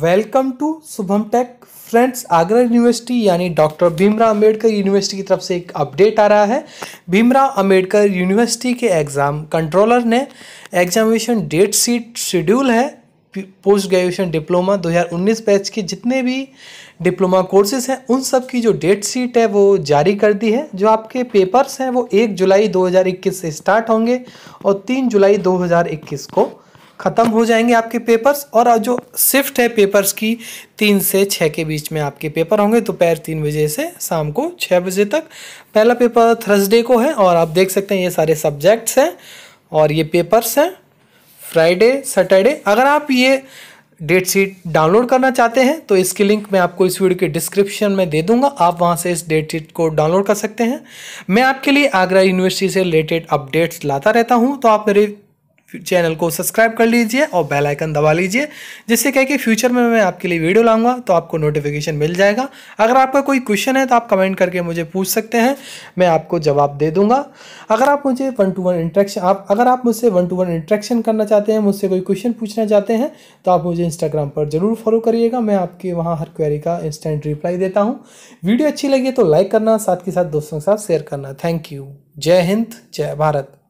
welcome to Shubham tech friends Agra university यानी doctor Bhimrao Ambedkar university की तरफ से एक अपडेट आ रहा है भीमराव अंबेडकर यूनिवर्सिटी के एग्ज़ाम कंट्रोलर ने एग्जामिनेशन डेट सीट शेड्यूल है पोस्ट ग्रेजुएशन डिप्लोमा 2019 बैच के जितने भी डिप्लोमा कोर्सेज हैं उन सब की जो डेट सीट है वो जारी कर दी है जो आपके पेपर्स हैं वो एक जुलाई 2021 से स्टार्ट होंगे और तीन जुलाई 2021 को ख़त्म हो जाएंगे आपके पेपर्स और जो शिफ्ट है पेपर्स की तीन से छः के बीच में आपके पेपर होंगे दोपहर तीन बजे से शाम को छः बजे तक पहला पेपर थर्सडे को है और आप देख सकते हैं ये सारे सब्जेक्ट्स हैं और ये पेपर्स हैं फ्राइडे सैटरडे अगर आप ये डेट शीट डाउनलोड करना चाहते हैं तो इसकी लिंक मैं आपको इस वीडियो के डिस्क्रिप्शन में दे दूंगा आप वहां से इस डेट शीट को डाउनलोड कर सकते हैं मैं आपके लिए आगरा यूनिवर्सिटी से रिलेटेड अपडेट्स लाता रहता हूं तो आप मेरे चैनल को सब्सक्राइब कर लीजिए और बेल आइकन दबा लीजिए जिससे क्या कि फ्यूचर में मैं आपके लिए वीडियो लाऊंगा तो आपको नोटिफिकेशन मिल जाएगा अगर आपका कोई क्वेश्चन है तो आप कमेंट करके मुझे पूछ सकते हैं मैं आपको जवाब दे दूंगा अगर आप मुझे वन टू वन इंट्रैक्शन आप अगर आप मुझसे वन टू वन इंट्रैक्शन करना चाहते हैं मुझसे कोई क्वेश्चन पूछना चाहते हैं तो आप मुझे इंस्टाग्राम पर ज़रूर फॉलो करिएगा मैं आपके वहाँ हर क्वेरी का इंस्टेंट रिप्लाई देता हूँ वीडियो अच्छी लगी तो लाइक करना साथ के साथ दोस्तों के साथ शेयर करना थैंक यू जय हिंद जय भारत